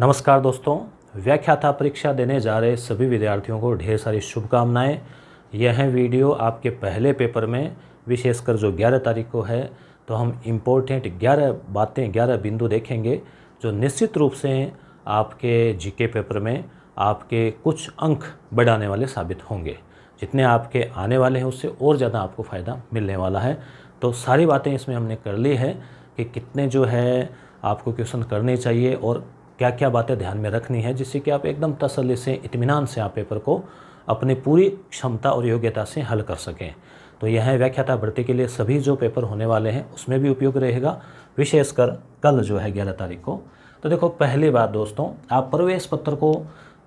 नमस्कार दोस्तों व्याख्याता परीक्षा देने जा रहे सभी विद्यार्थियों को ढेर सारी शुभकामनाएं यह वीडियो आपके पहले पेपर में विशेषकर जो 11 तारीख को है तो हम इम्पोर्टेंट 11 बातें 11 बिंदु देखेंगे जो निश्चित रूप से आपके जीके पेपर में आपके कुछ अंक बढ़ाने वाले साबित होंगे जितने आपके आने वाले हैं उससे और ज़्यादा आपको फ़ायदा मिलने वाला है तो सारी बातें इसमें हमने कर ली है कि कितने जो है आपको क्वेश्चन करने चाहिए और क्या क्या बातें ध्यान में रखनी है जिससे कि आप एकदम तसली से इतमान से आप पेपर को अपनी पूरी क्षमता और योग्यता से हल कर सकें तो यह व्याख्याता भर्ती के लिए सभी जो पेपर होने वाले हैं उसमें भी उपयोग रहेगा विशेषकर कल जो है ग्यारह तारीख को तो देखो पहली बात दोस्तों आप प्रवेश पत्र को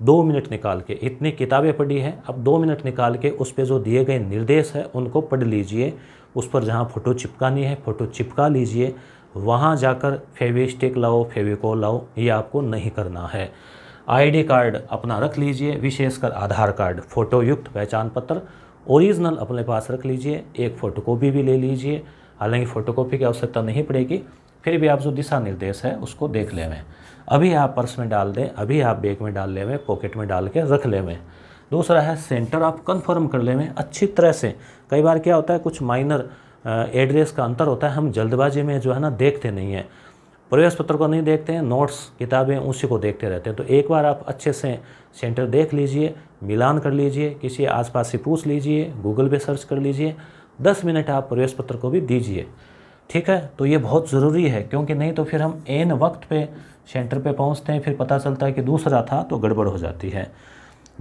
दो मिनट निकाल के इतनी किताबें पढ़ी हैं अब दो मिनट निकाल के उस पर जो दिए गए निर्देश हैं उनको पढ़ लीजिए उस पर जहाँ फ़ोटो चिपकानी है फ़ोटो चिपका लीजिए वहाँ जाकर फेविस्टिक लाओ फेविकोल लाओ ये आपको नहीं करना है आईडी कार्ड अपना रख लीजिए विशेषकर आधार कार्ड फ़ोटोयुक्त पहचान पत्र ओरिजिनल अपने पास रख लीजिए एक फ़ोटोकॉपी भी ले लीजिए हालांकि फ़ोटोकॉपी की आवश्यकता नहीं पड़ेगी फिर भी आप जो दिशा निर्देश है उसको देख ले में अभी आप पर्स में डाल दें अभी आप बैग में डाल ले पॉकेट में डाल के रख ले में दूसरा है सेंटर आप कन्फर्म कर ले में अच्छी तरह से कई बार क्या होता है कुछ माइनर एड्रेस का अंतर होता है हम जल्दबाजी में जो है ना देखते नहीं हैं प्रवेश पत्र को नहीं देखते हैं नोट्स किताबें उसी को देखते रहते हैं तो एक बार आप अच्छे से सेंटर देख लीजिए मिलान कर लीजिए किसी आसपास से पूछ लीजिए गूगल पे सर्च कर लीजिए दस मिनट आप प्रवेश पत्र को भी दीजिए ठीक है तो ये बहुत ज़रूरी है क्योंकि नहीं तो फिर हम एन वक्त पे सेंटर पे पहुंचते हैं फिर पता चलता है कि दूसरा था तो गड़बड़ हो जाती है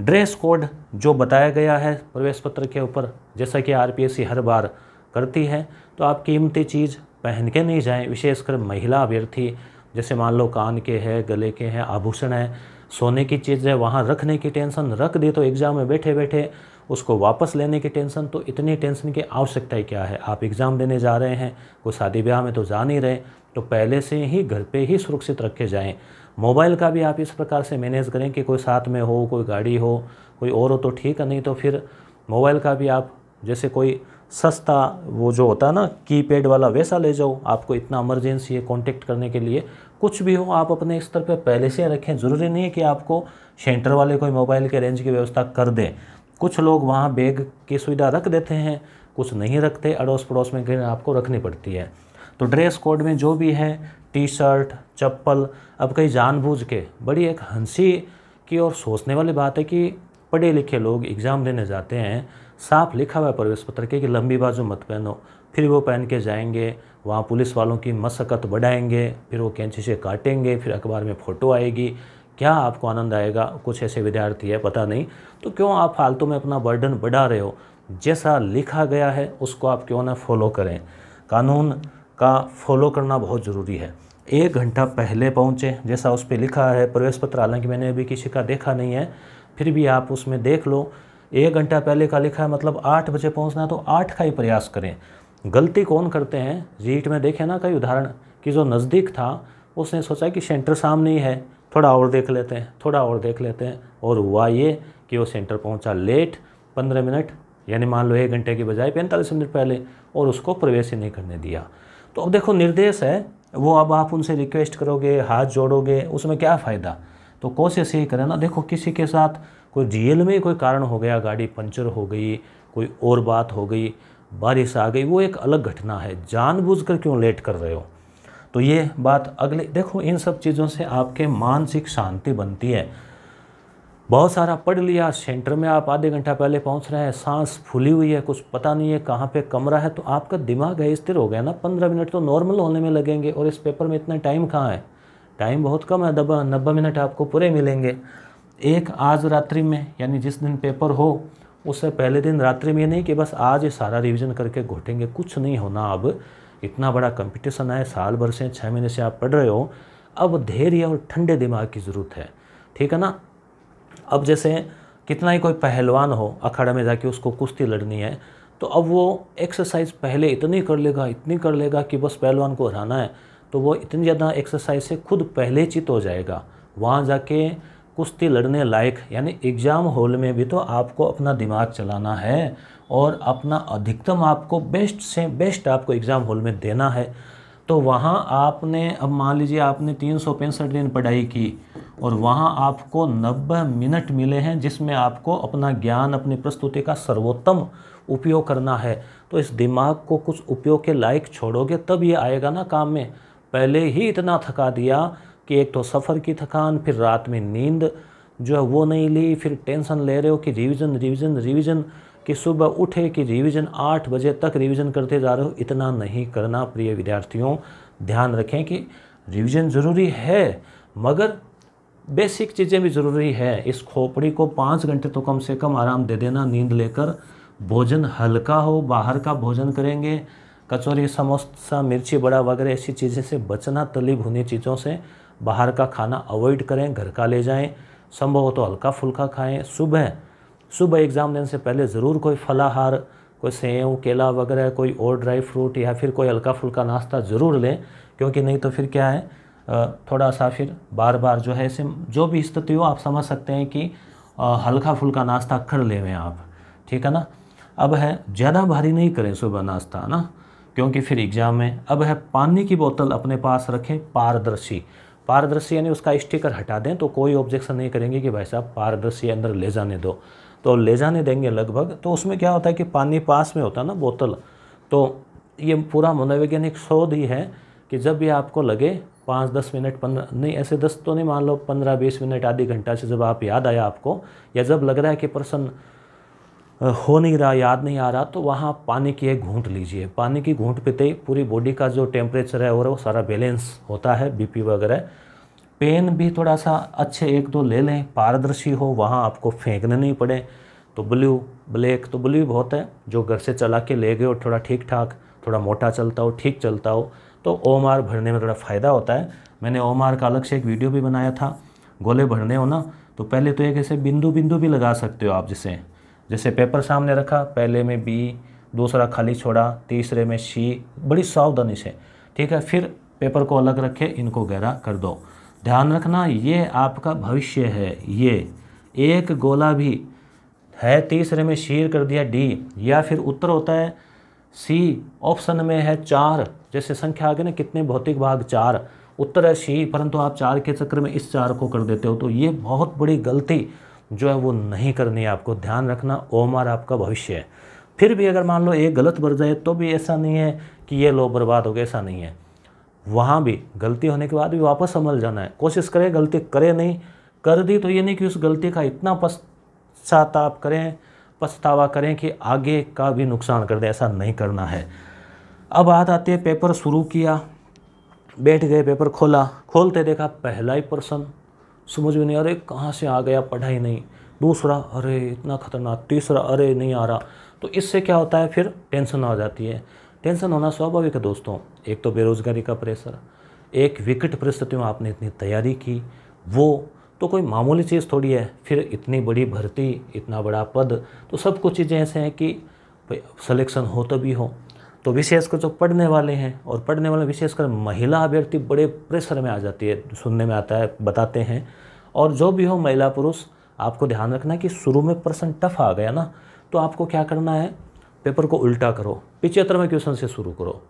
ड्रेस कोड जो बताया गया है प्रवेश पत्र के ऊपर जैसा कि आरपीएससी हर बार करती है तो आप कीमती चीज़ पहन के नहीं जाएं विशेषकर महिला अभ्यर्थी जैसे मान लो कान के हैं गले के हैं आभूषण है सोने की चीज़ है वहाँ रखने की टेंशन रख दे तो एग्ज़ाम में बैठे बैठे उसको वापस लेने की टेंशन तो इतनी टेंशन की आवश्यकता क्या है आप एग्ज़ाम देने जा रहे हैं कोई शादी ब्याह में तो जा नहीं रहे तो पहले से ही घर पर ही सुरक्षित रखे जाएँ मोबाइल का भी आप इस प्रकार से मैनेज करें कि कोई साथ में हो कोई गाड़ी हो कोई और हो तो ठीक है नहीं तो फिर मोबाइल का भी आप जैसे कोई सस्ता वो जो होता है ना कीपैड वाला वैसा ले जाओ आपको इतना इमरजेंसी है कॉन्टेक्ट करने के लिए कुछ भी हो आप अपने स्तर पर पहले से रखें ज़रूरी नहीं है कि आपको सेंटर वाले कोई मोबाइल के रेंज की व्यवस्था कर दें कुछ लोग वहाँ बैग की सुविधा रख देते हैं कुछ नहीं रखते अड़ोस पड़ोस में कहीं आपको रखनी पड़ती है तो ड्रेस कोड में जो भी है टी शर्ट चप्पल अब कहीं जानबूझ के बड़ी एक हंसी की और सोचने वाली बात है कि पढ़े लिखे लोग एग्ज़ाम देने जाते हैं साफ लिखा हुआ है प्रवेश पत्र के कि लंबी बाजू मत पहनो फिर वो पहन के जाएंगे वहाँ पुलिस वालों की मशक्क़त बढ़ाएंगे फिर वो कैंची से काटेंगे फिर अखबार में फ़ोटो आएगी क्या आपको आनंद आएगा कुछ ऐसे विद्यार्थी है पता नहीं तो क्यों आप फालतू में अपना बर्डन बढ़ा रहे हो जैसा लिखा गया है उसको आप क्यों ना फॉलो करें कानून का फॉलो करना बहुत ज़रूरी है एक घंटा पहले पहुँचे जैसा उस पर लिखा है प्रवेश पत्र हालांकि मैंने अभी किसी का देखा नहीं है फिर भी आप उसमें देख लो एक घंटा पहले का लिखा है मतलब आठ बजे पहुंचना है तो आठ का ही प्रयास करें गलती कौन करते हैं जीट में देखें ना कई उदाहरण कि जो नज़दीक था उसने सोचा कि सेंटर सामने ही है थोड़ा और देख लेते हैं थोड़ा और देख लेते हैं और हुआ ये कि वो सेंटर पहुँचा लेट पंद्रह मिनट यानी मान लो एक घंटे की बजाय पैंतालीस मिनट पहले और उसको प्रवेश ही नहीं करने दिया तो अब देखो निर्देश है वो अब आप उनसे रिक्वेस्ट करोगे हाथ जोड़ोगे उसमें क्या फ़ायदा तो कोशिश यही करें ना देखो किसी के साथ कोई जेल में कोई कारण हो गया गाड़ी पंचर हो गई कोई और बात हो गई बारिश आ गई वो एक अलग घटना है जानबूझकर क्यों लेट कर रहे हो तो ये बात अगले देखो इन सब चीज़ों से आपके मानसिक शांति बनती है बहुत सारा पढ़ लिया सेंटर में आप आधे घंटा पहले पहुंच रहे हैं सांस फूली हुई है कुछ पता नहीं है कहाँ पे कमरा है तो आपका दिमाग है स्थिर हो गया ना पंद्रह मिनट तो नॉर्मल होने में लगेंगे और इस पेपर में इतना टाइम कहाँ है टाइम बहुत कम है दबा नब्बे मिनट आपको पूरे मिलेंगे एक आज रात्रि में यानी जिस दिन पेपर हो उससे पहले दिन रात्रि में नहीं कि बस आज ये सारा रिवीजन करके घोटेंगे कुछ नहीं होना अब इतना बड़ा कंपटीशन है साल भर से छः महीने से आप पढ़ रहे हो अब धैर्य और ठंडे दिमाग की ज़रूरत है ठीक है ना अब जैसे कितना ही कोई पहलवान हो अखाड़ा में जाके उसको कुश्ती लड़नी है तो अब वो एक्सरसाइज पहले इतनी कर लेगा इतनी कर लेगा कि बस पहलवान को हराना है तो वो इतनी ज़्यादा एक्सरसाइज से खुद पहले चित हो जाएगा वहाँ जाके कुश्ती लड़ने लायक यानी एग्ज़ाम हॉल में भी तो आपको अपना दिमाग चलाना है और अपना अधिकतम आपको बेस्ट से बेस्ट आपको एग्ज़ाम हॉल में देना है तो वहाँ आपने अब मान लीजिए आपने तीन सौ पैंसठ दिन पढ़ाई की और वहाँ आपको नब्बे मिनट मिले हैं जिसमें आपको अपना ज्ञान अपनी प्रस्तुति का सर्वोत्तम उपयोग करना है तो इस दिमाग को कुछ उपयोग के लायक छोड़ोगे तब ये आएगा ना काम में पहले ही इतना थका दिया कि एक तो सफ़र की थकान फिर रात में नींद जो है वो नहीं ली फिर टेंशन ले रहे हो कि रिवीजन रिवीजन रिवीजन कि सुबह उठे कि रिवीजन आठ बजे तक रिवीजन करते जा रहे हो इतना नहीं करना प्रिय विद्यार्थियों ध्यान रखें कि रिवीजन ज़रूरी है मगर बेसिक चीज़ें भी ज़रूरी है इस खोपड़ी को पाँच घंटे तो कम से कम आराम दे देना नींद लेकर भोजन हल्का हो बाहर का भोजन करेंगे कचौरी समोसा मिर्ची बड़ा वगैरह ऐसी चीज़ें से बचना तली भुनी चीज़ों से बाहर का खाना अवॉइड करें घर का ले जाएं संभव हो तो हल्का फुल्का खाएं सुबह सुबह एग्ज़ाम देने से पहले ज़रूर कोई फलाहार कोई सेव केला वगैरह कोई और ड्राई फ्रूट या फिर कोई हल्का फुल्का नाश्ता ज़रूर लें क्योंकि नहीं तो फिर क्या है थोड़ा सा फिर बार बार जो है ऐसे जो भी स्थिति हो आप समझ सकते हैं कि हल्का फुल्का नाश्ता कर ले हुए आप ठीक है ना अब है ज़्यादा भारी नहीं करें सुबह नाश्ता ना क्योंकि फिर एग्ज़ाम में अब है पानी की बोतल अपने पास रखें पारदर्शी पारदर्शी यानी उसका स्टिकर हटा दें तो कोई ऑब्जेक्शन नहीं करेंगे कि भाई साहब पारदर्शी अंदर ले जाने दो तो ले जाने देंगे लगभग तो उसमें क्या होता है कि पानी पास में होता है ना बोतल तो ये पूरा मनोवैज्ञानिक शोध ही है कि जब भी आपको लगे पाँच दस मिनट पंद्रह नहीं ऐसे दस तो नहीं मान लो पंद्रह बीस मिनट आधी घंटा से जब आप याद आया आपको या जब लग रहा है कि पर्सन हो नहीं रहा याद नहीं आ रहा तो वहाँ पानी की एक घूंट लीजिए पानी की घूंट पीते ही पूरी बॉडी का जो टेम्परेचर है और वो सारा बैलेंस होता है बीपी वगैरह पेन भी थोड़ा सा अच्छे एक दो ले लें पारदर्शी हो वहाँ आपको फेंकने नहीं पड़े तो ब्लू ब्लैक तो ब्लू बहुत है जो घर से चला के ले गए और थोड़ा ठीक ठाक थोड़ा मोटा चलता हो ठीक चलता हो तो ओम आर भरने में थोड़ा फ़ायदा होता है मैंने ओम आर का अलग से एक वीडियो भी बनाया था गोले भरने हो ना तो पहले तो एक ऐसे बिंदु बिंदु भी लगा सकते हो आप जिसे जैसे पेपर सामने रखा पहले में बी दूसरा खाली छोड़ा तीसरे में सी बड़ी सावधानी से ठीक है फिर पेपर को अलग रखे इनको गहरा कर दो ध्यान रखना ये आपका भविष्य है ये एक गोला भी है तीसरे में शीर कर दिया डी या फिर उत्तर होता है सी ऑप्शन में है चार जैसे संख्या आ गई ना कितने भौतिक भाग चार उत्तर है सी परंतु आप चार के चक्र में इस चार को कर देते हो तो ये बहुत बड़ी गलती जो है वो नहीं करनी है आपको ध्यान रखना ओमर आपका भविष्य है फिर भी अगर मान लो ये गलत बढ़ जाए तो भी ऐसा नहीं है कि ये लोग बर्बाद हो गए ऐसा नहीं है वहाँ भी गलती होने के बाद भी वापस संभल जाना है कोशिश करें गलती करें नहीं कर दी तो ये नहीं कि उस गलती का इतना पश्चाताप करें पछतावा करें कि आगे का भी नुकसान कर दें ऐसा नहीं करना है अब बात आती है पेपर शुरू किया बैठ गए पेपर खोला खोलते देखा पहला ही पर्सन समझ में नहीं अरे कहाँ से आ गया पढ़ा ही नहीं दूसरा अरे इतना ख़तरनाक तीसरा अरे नहीं आ रहा तो इससे क्या होता है फिर टेंशन आ जाती है टेंशन होना स्वाभाविक है दोस्तों एक तो बेरोज़गारी का प्रेशर एक विकट परिस्थिति में आपने इतनी तैयारी की वो तो कोई मामूली चीज़ थोड़ी है फिर इतनी बड़ी भर्ती इतना बड़ा पद तो सब कुछ चीज़ें ऐसे हैं कि सलेक्शन हो तो भी हो तो विशेषकर जो पढ़ने वाले हैं और पढ़ने वाले विशेषकर महिला अभ्यर्थी बड़े प्रेशर में आ जाती है सुनने में आता है बताते हैं और जो भी हो महिला पुरुष आपको ध्यान रखना है कि शुरू में प्रश्न टफ आ गया ना तो आपको क्या करना है पेपर को उल्टा करो पिचहत्तरवें क्वेश्चन से शुरू करो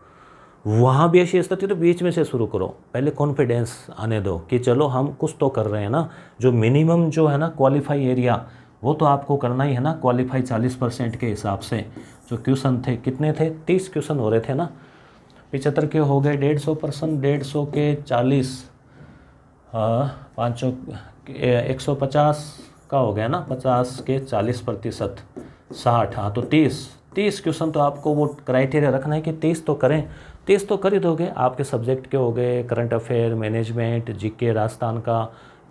वहाँ भी ऐसी स्थिति तो बीच में से शुरू करो पहले कॉन्फिडेंस आने दो कि चलो हम कुछ तो कर रहे हैं ना जो मिनिमम जो है ना क्वालिफाई एरिया वो तो आपको करना ही है ना क्वालिफाई 40 परसेंट के हिसाब से जो क्वेश्चन थे कितने थे तीस क्वेश्चन हो रहे थे ना पिचहत्तर के हो गए डेढ़ सौ परसेंट डेढ़ सौ के चालीस पाँच सौ एक सौ पचास का हो गया ना पचास के चालीस प्रतिशत साठ हाँ तो तीस तीस क्वेश्चन तो आपको वो क्राइटेरिया रखना है कि तीस तो करें तीस तो कर ही दोगे आपके सब्जेक्ट के हो गए current affair management GK Rajasthan का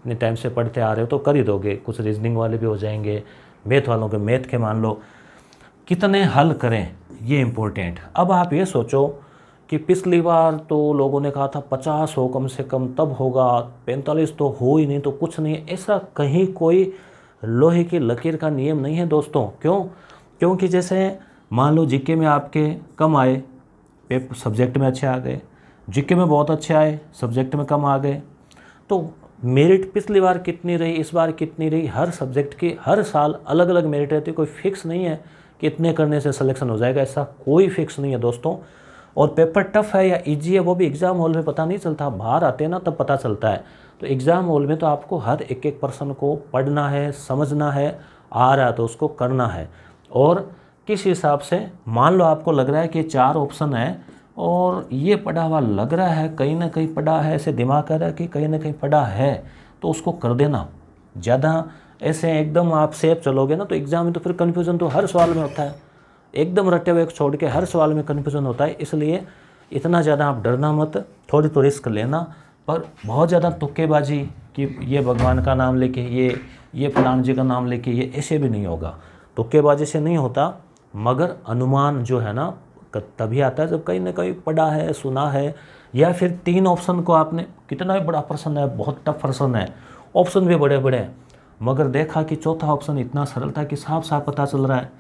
इतने टाइम से पढ़ते आ रहे हो तो कर ही दोगे कुछ रीजनिंग वाले भी हो जाएंगे मैथ वालों के मैथ के मान लो कितने हल करें ये इम्पोर्टेंट अब आप ये सोचो कि पिछली बार तो लोगों ने कहा था पचास हो कम से कम तब होगा पैंतालीस तो हो ही नहीं तो कुछ नहीं ऐसा कहीं कोई लोहे की लकीर का नियम नहीं है दोस्तों क्यों क्योंकि जैसे मान लो जीके में आपके कम आए पेपर सब्जेक्ट में अच्छे आ गए जीके में बहुत अच्छे आए सब्जेक्ट में कम आ गए तो मेरिट पिछली बार कितनी रही इस बार कितनी रही हर सब्जेक्ट की हर साल अलग अलग मेरिट रहती है कोई फिक्स नहीं है कितने करने से सिलेक्शन हो जाएगा ऐसा कोई फिक्स नहीं है दोस्तों और पेपर टफ है या ईजी है वो भी एग्ज़ाम हॉल में पता नहीं चलता बाहर आते हैं ना तब पता चलता है तो एग्ज़ाम हॉल में तो आपको हर एक एक पर्सन को पढ़ना है समझना है आ रहा है तो उसको करना है और किस हिसाब से मान लो आपको लग रहा है कि चार ऑप्शन है और ये पढ़ा हुआ लग रहा है कहीं ना कहीं पढ़ा है ऐसे दिमाग कर रहा है कि कहीं ना कहीं पढ़ा है तो उसको कर देना ज़्यादा ऐसे एकदम आप सेफ चलोगे ना तो एग्ज़ाम में तो फिर कन्फ्यूज़न तो हर सवाल में होता है एकदम रटे हुए छोड़ के हर सवाल में कन्फ्यूज़न होता है इसलिए इतना ज़्यादा आप डरना मत थोड़ी तो रिस्क लेना पर बहुत ज़्यादा तुक्केबाजी कि ये भगवान का नाम लेके ये ये प्राण जी का नाम लेके ये ऐसे भी नहीं होगा तुक्केबाजी से नहीं होता मगर अनुमान जो है ना तभी आता है जब कहीं ना कहीं पढ़ा है सुना है या फिर तीन ऑप्शन को आपने कितना भी बड़ा प्रश्न है बहुत टफ प्रश्न है ऑप्शन भी बड़े बड़े हैं मगर देखा कि चौथा ऑप्शन इतना सरल था कि साफ साफ पता चल रहा है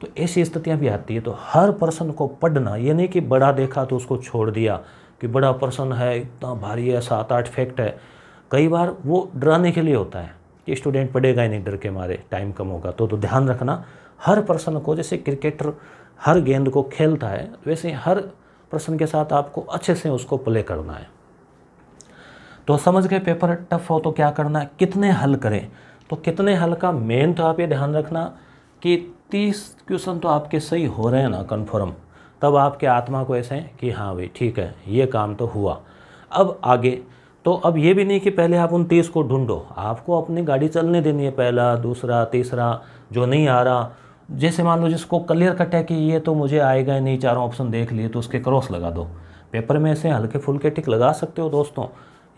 तो ऐसी स्थितियाँ भी आती है तो हर पर्सन को पढ़ना ये नहीं कि बड़ा देखा तो उसको छोड़ दिया कि बड़ा पर्सन है इतना भारी है सात आठ फैक्ट है कई बार वो डराने के लिए होता है कि स्टूडेंट पढ़ेगा ही नहीं डर के मारे टाइम कम होगा तो तो ध्यान रखना हर पर्सन को जैसे क्रिकेटर हर गेंद को खेलता है वैसे हर पर्सन के साथ आपको अच्छे से उसको प्ले करना है तो समझ गए पेपर टफ हो तो क्या करना है कितने हल करें तो कितने हल का मेन तो आप ये ध्यान रखना कि तीस क्वेश्चन तो आपके सही हो रहे हैं ना कन्फर्म तब आपके आत्मा को ऐसे हैं कि हाँ भाई ठीक है ये काम तो हुआ अब आगे तो अब ये भी नहीं कि पहले आप उन तीस को ढूंढो आपको अपनी गाड़ी चलने देनी है पहला दूसरा तीसरा जो नहीं आ रहा जैसे मान लो जिसको क्लियर कट है कि ये तो मुझे आएगा ही नहीं चारों ऑप्शन देख लिए तो उसके क्रॉस लगा दो पेपर में ऐसे हल्के फुल्के टिक लगा सकते हो दोस्तों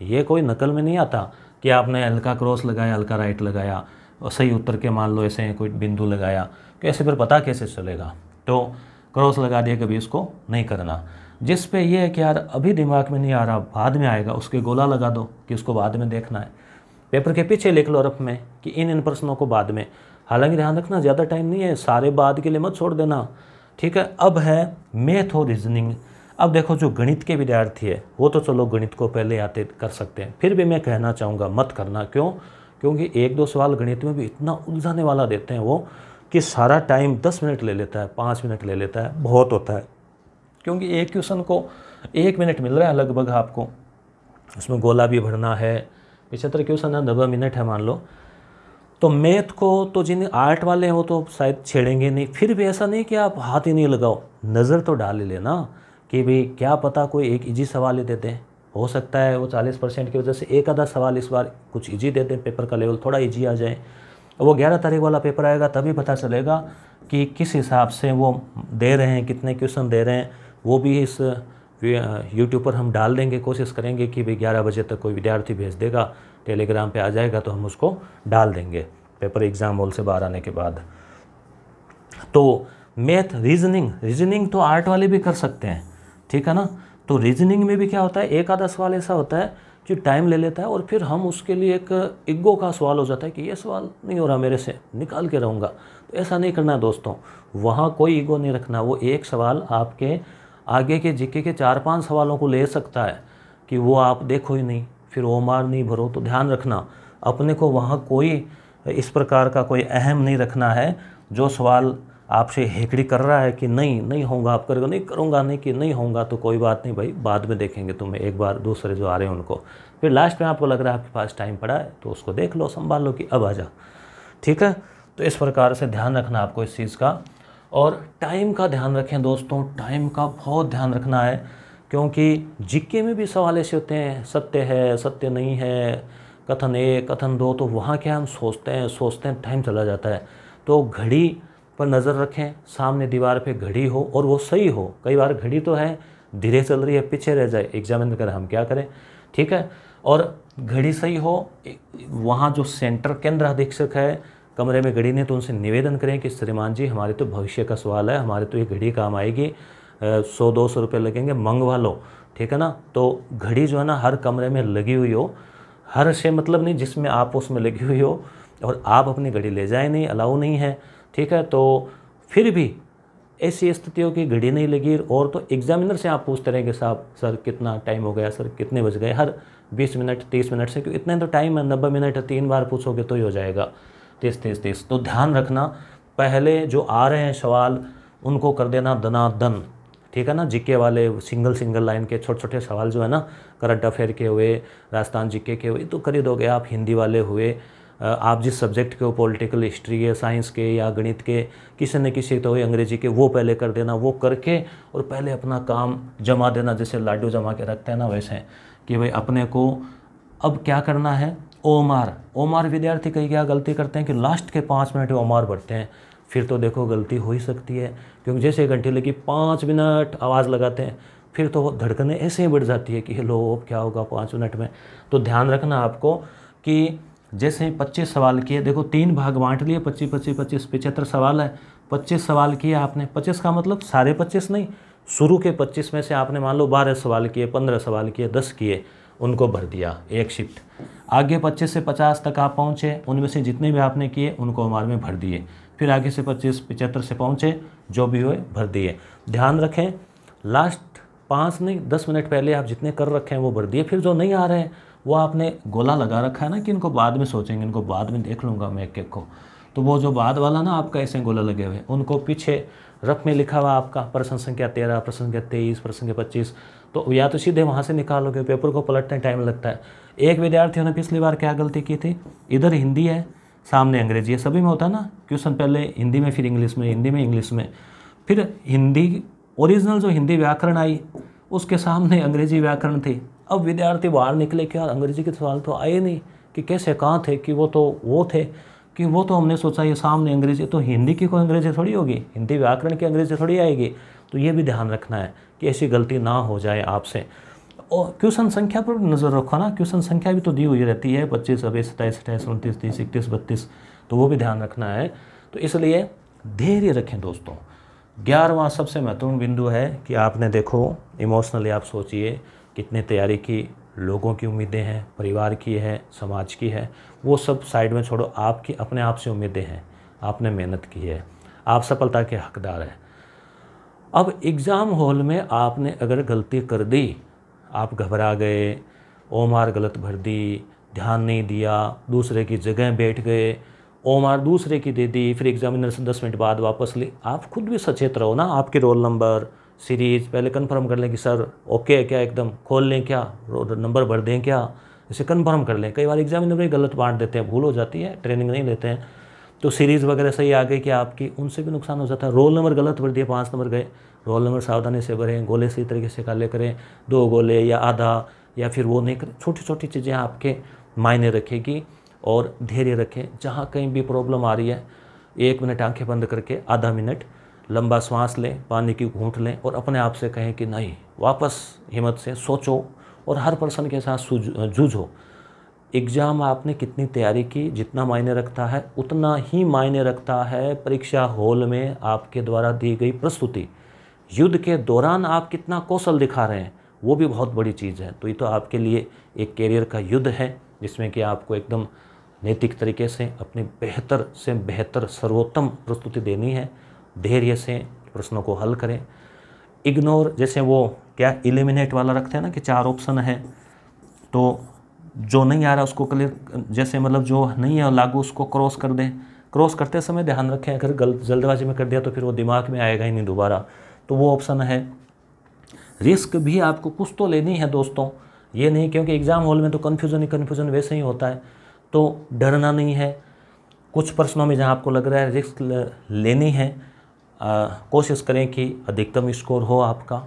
ये कोई नकल में नहीं आता कि आपने हल्का क्रॉस लगाया हल्का राइट लगाया और सही उत्तर के मान लो ऐसे कोई बिंदु लगाया कैसे तो फिर पता कैसे चलेगा तो क्रॉस लगा दिया कभी उसको नहीं करना जिस पे ये है कि यार अभी दिमाग में नहीं आ रहा बाद में आएगा उसके गोला लगा दो कि उसको बाद में देखना है पेपर के पीछे लिख लो रफ में कि इन इन प्रश्नों को बाद में हालांकि ध्यान रखना ज़्यादा टाइम नहीं है सारे बाद के लिए मत छोड़ देना ठीक है अब है मैथ और रीजनिंग अब देखो जो गणित के विद्यार्थी है वो तो चलो गणित को पहले आते कर सकते हैं फिर भी मैं कहना चाहूँगा मत करना क्यों क्योंकि एक दो सवाल गणित में भी इतना उलझाने वाला देते हैं वो कि सारा टाइम दस मिनट ले लेता है पाँच मिनट ले लेता है बहुत होता है क्योंकि एक क्वेश्चन को एक मिनट मिल रहा है लगभग आपको उसमें गोला भी भरना है पिछहत्तर क्वेश्चन है नब्बे मिनट है मान लो तो मैथ को तो जिन्हें आर्ट वाले हैं वो तो शायद छेड़ेंगे नहीं फिर भी ऐसा नहीं कि आप हाथ ही नहीं लगाओ नज़र तो डाल ही लेना कि भाई क्या पता कोई एक इजी सवाल ही देते हैं हो सकता है वो चालीस परसेंट की वजह से एक आधा सवाल इस बार कुछ इजी देते हैं पेपर का लेवल थोड़ा इजी आ जाए वो ग्यारह तारीख वाला पेपर आएगा तभी पता चलेगा कि किस हिसाब से वो दे रहे हैं कितने क्वेश्चन दे रहे हैं वो भी इस यूट्यूब पर हम डाल देंगे कोशिश करेंगे कि भाई ग्यारह बजे तक कोई विद्यार्थी भेज देगा टेलीग्राम पर आ जाएगा तो हम उसको डाल देंगे पेपर एग्ज़ाम हॉल से बाहर आने के बाद तो मैथ रीजनिंग रीजनिंग तो आर्ट वाले भी कर सकते हैं ठीक है ना तो रीजनिंग में भी क्या होता है एक आधा सवाल ऐसा होता है जो टाइम ले लेता है और फिर हम उसके लिए एक इग्गो का सवाल हो जाता है कि ये सवाल नहीं हो रहा मेरे से निकाल के रहूँगा तो ऐसा नहीं करना दोस्तों वहाँ कोई ईगो नहीं रखना वो एक सवाल आपके आगे के जीके के चार पांच सवालों को ले सकता है कि वो आप देखो ही नहीं फिर वो मार नहीं भरो तो ध्यान रखना अपने को वहाँ कोई इस प्रकार का कोई अहम नहीं रखना है जो सवाल आपसे हेकड़ी कर रहा है कि नहीं नहीं होगा आप करेगा नहीं करूँगा नहीं कि नहीं होगा तो कोई बात नहीं भाई बाद में देखेंगे तुम्हें एक बार दूसरे जो आ रहे हैं उनको फिर लास्ट में आपको लग रहा है आपके पास टाइम पड़ा है तो उसको देख लो संभाल लो कि अब आ जाओ ठीक है तो इस प्रकार से ध्यान रखना आपको इस चीज़ का और टाइम का ध्यान रखें दोस्तों टाइम का बहुत ध्यान रखना है क्योंकि जिक्के में भी सवाल ऐसे होते हैं सत्य है सत्य नहीं है कथन एक कथन दो तो वहाँ क्या हम सोचते हैं सोचते हैं टाइम चला जाता है तो घड़ी पर नज़र रखें सामने दीवार पे घड़ी हो और वो सही हो कई बार घड़ी तो है धीरे चल रही है पीछे रह जाए एग्जामिन कर हम क्या करें ठीक है और घड़ी सही हो वहाँ जो सेंटर केंद्र अधीक्षक है कमरे में घड़ी नहीं तो उनसे निवेदन करें कि श्रीमान जी हमारे तो भविष्य का सवाल है हमारे तो ये घड़ी काम आएगी सौ दो सौ रुपये लगेंगे मंगवा लो ठीक है ना तो घड़ी जो है ना हर कमरे में लगी हुई हो हर से मतलब नहीं जिसमें आप उसमें लगी हुई हो और आप अपनी घड़ी ले जाए नहीं अलाउ नहीं है ठीक है तो फिर भी ऐसी स्थितियों की घड़ी नहीं लगी और तो एग्जामिनर से आप पूछते रहेंगे साहब सर कितना टाइम हो गया सर कितने बज गए हर 20 मिनट 30 मिनट से क्यों इतने तो टाइम है नब्बे मिनट है तीन बार पूछोगे तो ही हो जाएगा तीस तीस तीस तो ध्यान रखना पहले जो आ रहे हैं सवाल उनको कर देना दनादन ठीक है ना जीके वाले सिंगल सिंगल लाइन के छोटे छोटे सवाल जो है ना करंट अफेयर के हुए राजस्थान जीके के हुए तो करी दोगे आप हिंदी वाले हुए आप जिस सब्जेक्ट के हो पॉलिटिकल हिस्ट्री या साइंस के या गणित के किसी न किसी तो अंग्रेजी के वो पहले कर देना वो करके और पहले अपना काम जमा देना जैसे लाडू जमा के रखते हैं ना वैसे कि भाई अपने को अब क्या करना है ओमार ओमार विद्यार्थी कई क्या गलती करते हैं कि लास्ट के पाँच मिनट ओमार बढ़ते हैं फिर तो देखो गलती हो ही सकती है क्योंकि जैसे घंटे लगी पाँच मिनट आवाज़ लगाते हैं फिर तो धड़कने ऐसे ही बढ़ जाती है कि हेलो अब क्या होगा पाँच मिनट में तो ध्यान रखना आपको कि जैसे ही पच्चीस सवाल किए देखो तीन भाग बांट लिए पच्चीस पच्चीस पच्चीस पिछहत्तर सवाल है पच्चीस सवाल किए आपने पच्चीस का मतलब साढ़े पच्चीस नहीं शुरू के पच्चीस में से आपने मान लो बारह सवाल किए पंद्रह सवाल किए दस किए उनको भर दिया एक शिफ्ट आगे पच्चीस से पचास तक आप पहुँचे उनमें से जितने भी आपने किए उनको हमारे में भर दिए फिर आगे से पच्चीस पिचहत्तर से पहुँचे जो भी हुए भर दिए ध्यान रखें लास्ट पाँच नहीं दस मिनट पहले आप जितने कर रखे हैं वो भर दिए फिर जो नहीं आ रहे हैं वो आपने गोला लगा रखा है ना कि इनको बाद में सोचेंगे इनको बाद में देख लूँगा मैं एक एक को तो वो जो बाद वाला ना आपका ऐसे गोला लगे हुए उनको पीछे रफ में लिखा हुआ आपका प्रश्न संख्या तेरह प्रश्न संख्या तेईस प्रश्न संख्या पच्चीस तो या तो सीधे वहाँ से निकालोगे पेपर को पलटने टाइम लगता है एक विद्यार्थियों ने पिछली बार क्या गलती की थी इधर हिंदी है सामने अंग्रेजी है सभी में होता है ना क्वेश्चन पहले हिंदी में फिर इंग्लिश में हिंदी में इंग्लिश में फिर हिंदी ओरिजिनल जो हिंदी व्याकरण आई उसके सामने अंग्रेजी व्याकरण थी अब विद्यार्थी बाहर निकले कि यार अंग्रेजी के सवाल तो आए नहीं कि कैसे कहाँ थे कि वो तो वो थे कि वो तो हमने सोचा ये सामने अंग्रेजी तो हिंदी की कोई अंग्रेजी थोड़ी होगी हिंदी व्याकरण की अंग्रेजी थोड़ी आएगी तो ये भी ध्यान रखना है कि ऐसी गलती ना हो जाए आपसे और क्वेश्चन संख्या पर नज़र रखो ना क्वेश्चन संख्या भी तो दी हुई रहती है पच्चीस अभी सताईस अट्ठाईस उनतीस तीस इकतीस बत्तीस तो वो भी ध्यान रखना है तो इसलिए धैर्य रखें दोस्तों ग्यारहवा सबसे महत्वपूर्ण बिंदु है कि आपने देखो इमोशनली आप सोचिए कितने तैयारी की लोगों की उम्मीदें हैं परिवार की है समाज की है वो सब साइड में छोड़ो आपकी अपने आप से उम्मीदें हैं आपने मेहनत की है आप सफलता के हकदार हैं अब एग्ज़ाम हॉल में आपने अगर गलती कर दी आप घबरा गए ओम आर गलत भर दी ध्यान नहीं दिया दूसरे की जगह बैठ गए ओम आर दूसरे की दे दी फिर एग्जामिनर से दस मिनट बाद वापस ली आप खुद भी सचेत रहो ना आपके रोल नंबर सीरीज़ पहले कंफर्म कर लें कि सर ओके है क्या एकदम खोल लें क्या नंबर भर दें क्या इसे कंफर्म कर लें कई बार एग्जामिनर भी गलत बांट देते हैं भूल हो जाती है ट्रेनिंग नहीं लेते हैं तो सीरीज़ वगैरह सही आ गई कि आपकी उनसे भी नुकसान हो जाता है रोल नंबर गलत भर दिए पाँच नंबर गए रोल नंबर सावधानी से भरें गोले सही तरीके से काले करें दो गोले या आधा या फिर वो नहीं करें छोटी छोटी चीज़ें आपके मायने रखेगी और धैर्य रखें जहाँ कहीं भी प्रॉब्लम आ रही है एक मिनट आंखें बंद करके आधा मिनट लंबा सांस लें पानी की घूंट लें और अपने आप से कहें कि नहीं वापस हिम्मत से सोचो और हर पर्सन के साथ जूझो एग्ज़ाम आपने कितनी तैयारी की जितना मायने रखता है उतना ही मायने रखता है परीक्षा हॉल में आपके द्वारा दी गई प्रस्तुति युद्ध के दौरान आप कितना कौशल दिखा रहे हैं वो भी बहुत बड़ी चीज़ है तो ये तो आपके लिए एक कैरियर का युद्ध है जिसमें कि आपको एकदम नैतिक तरीके से अपनी बेहतर से बेहतर सर्वोत्तम प्रस्तुति देनी है धैर्य से प्रश्नों को हल करें इग्नोर जैसे वो क्या इलिमिनेट वाला रखते हैं ना कि चार ऑप्शन है तो जो नहीं आ रहा उसको क्लियर जैसे मतलब जो नहीं है लागू उसको क्रॉस कर दें क्रॉस करते समय ध्यान रखें अगर गलत जल्दबाजी में कर दिया तो फिर वो दिमाग में आएगा ही नहीं दोबारा तो वो ऑप्शन है रिस्क भी आपको कुछ तो लेनी है दोस्तों ये नहीं क्योंकि एग्ज़ाम हॉल में तो कन्फ्यूज़न ही कन्फ्यूज़न वैसे ही होता है तो डरना नहीं है कुछ प्रश्नों में जहाँ आपको लग रहा है रिस्क लेनी है कोशिश करें कि अधिकतम स्कोर हो आपका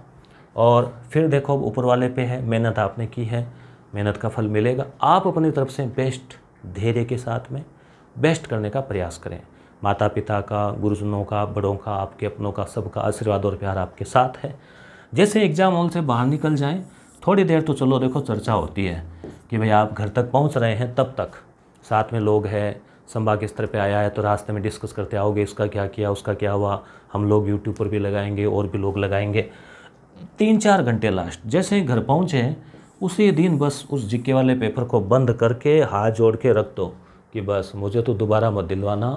और फिर देखो अब ऊपर वाले पे है मेहनत आपने की है मेहनत का फल मिलेगा आप अपनी तरफ से बेस्ट धैर्य के साथ में बेस्ट करने का प्रयास करें माता पिता का गुरुजनों का बड़ों का आपके अपनों का सबका आशीर्वाद और प्यार आपके साथ है जैसे एग्ज़ाम हॉल से बाहर निकल जाएं थोड़ी देर तो चलो देखो चर्चा होती है कि भाई आप घर तक पहुंच रहे हैं तब तक साथ में लोग हैं संभाग स्तर पे आया है तो रास्ते में डिस्कस करते आओगे इसका क्या किया उसका क्या हुआ हम लोग यूट्यूब पर भी लगाएंगे और भी लोग लगाएंगे तीन चार घंटे लास्ट जैसे ही घर पहुँचे उसी दिन बस उस जिक्के वाले पेपर को बंद करके हाथ जोड़ के रख दो कि बस मुझे तो दोबारा मत दिलवाना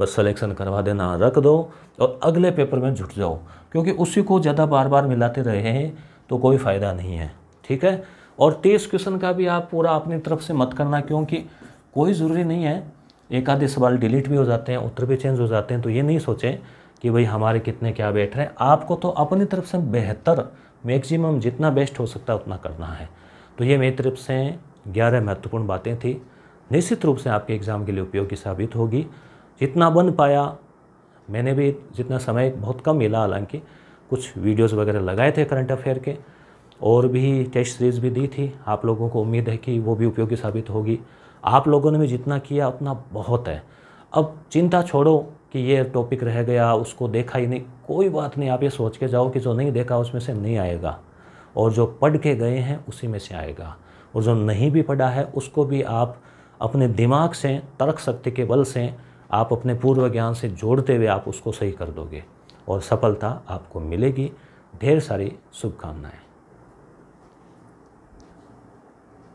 बस सिलेक्शन करवा देना रख दो और अगले पेपर में जुट जाओ क्योंकि उसी को ज़्यादा बार बार मिलाते रहे हैं तो कोई फ़ायदा नहीं है ठीक है और टेस्ट क्वेश्चन का भी आप पूरा अपनी तरफ से मत करना क्योंकि कोई ज़रूरी नहीं है एक आधे सवाल डिलीट भी हो जाते हैं उत्तर भी चेंज हो जाते हैं तो ये नहीं सोचें कि भाई हमारे कितने क्या बैठ रहे हैं आपको तो अपनी तरफ से बेहतर मैक्सिमम जितना बेस्ट हो सकता है उतना करना है तो ये मेरी तरफ से ग्यारह महत्वपूर्ण बातें थी निश्चित रूप से आपके एग्ज़ाम के लिए उपयोगी साबित होगी जितना बन पाया मैंने भी जितना समय बहुत कम मिला हालांकि कुछ वीडियोस वगैरह लगाए थे करंट अफेयर के और भी टेस्ट सीरीज़ भी दी थी आप लोगों को उम्मीद है कि वो भी उपयोगी साबित होगी आप लोगों ने भी जितना किया उतना बहुत है अब चिंता छोड़ो कि ये टॉपिक रह गया उसको देखा ही नहीं कोई बात नहीं आप ये सोच के जाओ कि जो नहीं देखा उसमें से नहीं आएगा और जो पढ़ के गए हैं उसी में से आएगा और जो नहीं भी पढ़ा है उसको भी आप अपने दिमाग से तर्क शक्ति के बल से आप अपने पूर्व ज्ञान से जोड़ते हुए आप उसको सही कर दोगे और सफलता आपको मिलेगी ढेर सारी शुभकामनाएँ